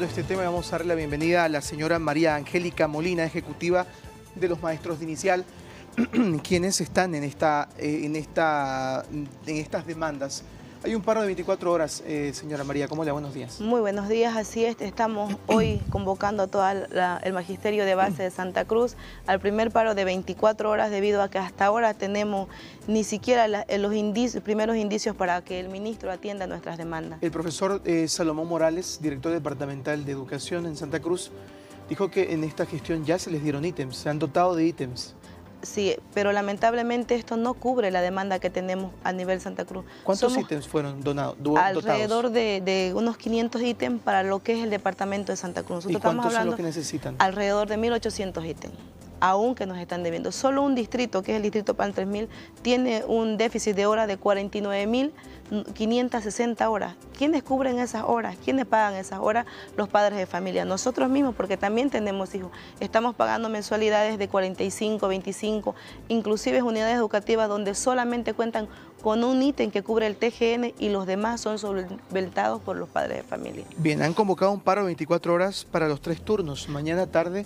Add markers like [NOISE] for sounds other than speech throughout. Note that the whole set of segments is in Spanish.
este tema vamos a darle la bienvenida a la señora María Angélica Molina, ejecutiva de los maestros de inicial, [CLEARS THROAT] quienes están en, esta, eh, en, esta, en estas demandas hay un paro de 24 horas, eh, señora María. ¿Cómo le Buenos días. Muy buenos días, así es. Estamos hoy [CLEARS THROAT] convocando a todo el Magisterio de Base de Santa Cruz al primer paro de 24 horas debido a que hasta ahora tenemos ni siquiera eh, los primeros indicios para que el ministro atienda nuestras demandas. El profesor eh, Salomón Morales, director departamental de Educación en Santa Cruz, dijo que en esta gestión ya se les dieron ítems, se han dotado de ítems. Sí, pero lamentablemente esto no cubre la demanda que tenemos a nivel Santa Cruz. ¿Cuántos ítems fueron donados? Alrededor de, unos 500 ítems para lo que es el departamento de Santa Cruz. ¿Y cuántos son los que necesitan? Alrededor de 1.800 ítems aún que nos están debiendo. Solo un distrito, que es el distrito PAN 3000, tiene un déficit de horas de 49.560 horas. ¿Quiénes cubren esas horas? ¿Quiénes pagan esas horas? Los padres de familia. Nosotros mismos, porque también tenemos hijos. Estamos pagando mensualidades de 45, 25, inclusive unidades educativas donde solamente cuentan con un ítem que cubre el TGN y los demás son solventados por los padres de familia. Bien, han convocado un paro de 24 horas para los tres turnos, mañana, tarde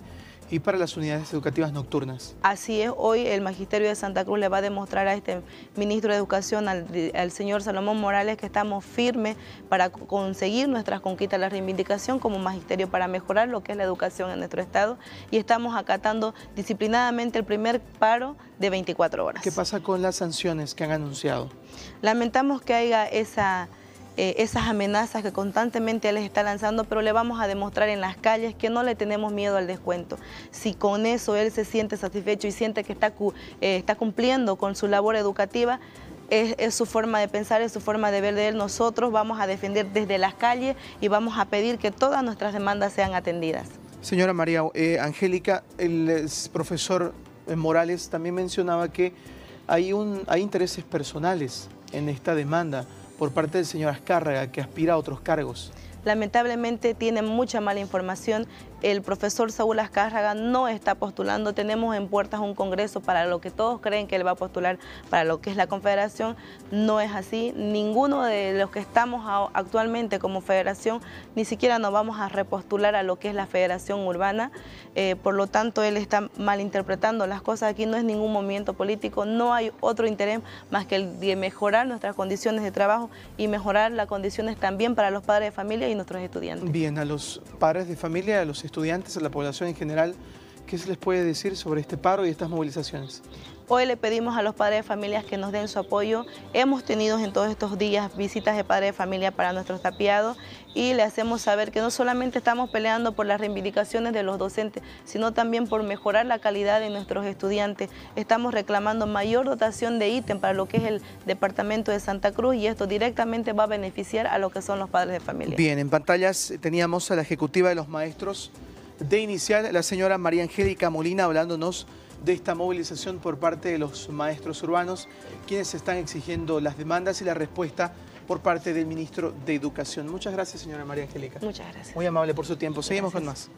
y para las unidades educativas nocturnas. Así es, hoy el Magisterio de Santa Cruz le va a demostrar a este ministro de Educación, al, señor Salomón Morales, que estamos firmes para conseguir nuestras conquistas, la reivindicación como magisterio para mejorar lo que es la educación en nuestro Estado y estamos acatando disciplinadamente el primer paro de 24 horas. ¿Qué pasa con las sanciones que han anunciado? Lamentamos que haya esa eh, esas amenazas que constantemente él les está lanzando, pero le vamos a demostrar en las calles que no le tenemos miedo al descuento. Si con eso él se siente satisfecho y siente que está, eh, está cumpliendo con su labor educativa, es, su forma de pensar, es su forma de ver de él. Nosotros vamos a defender desde las calles y vamos a pedir que todas nuestras demandas sean atendidas. Señora María eh, Angélica, el profesor Morales también mencionaba que hay, un, hay intereses personales en esta demanda por parte del señor Azcárraga, que aspira a otros cargos. Lamentablemente tiene mucha mala información. El profesor Saúl Azcárraga no está postulando. Tenemos en puertas un congreso para lo que todos creen que él va a postular para lo que es la confederación. No es así. Ninguno de los que estamos actualmente como federación ni siquiera nos vamos a repostular a lo que es la federación urbana. Eh, por lo tanto, él está malinterpretando las cosas. Aquí no es ningún movimiento político. No hay otro interés más que el de mejorar nuestras condiciones de trabajo y mejorar las condiciones también para los padres de familia y nuestros estudiantes. Bien, a los padres de familia, a los estudiantes, a la población en general, ¿qué se les puede decir sobre este paro y estas movilizaciones? Hoy le pedimos a los padres de familias que nos den su apoyo. Hemos tenido en todos estos días visitas de padres de familia para nuestros tapiados y le hacemos saber que no solamente estamos peleando por las reivindicaciones de los docentes, sino también por mejorar la calidad de nuestros estudiantes. Estamos reclamando mayor dotación de ítem para lo que es el departamento de Santa Cruz y esto directamente va a beneficiar a lo que son los padres de familia. Bien, en pantallas teníamos a la ejecutiva de los maestros de inicial, la señora María Angélica Molina hablándonos de esta movilización por parte de los maestros urbanos, quienes están exigiendo las demandas y la respuesta por parte del ministro de Educación. Muchas gracias, señora María Angélica. Muchas gracias. Muy amable por su tiempo. Seguimos con más.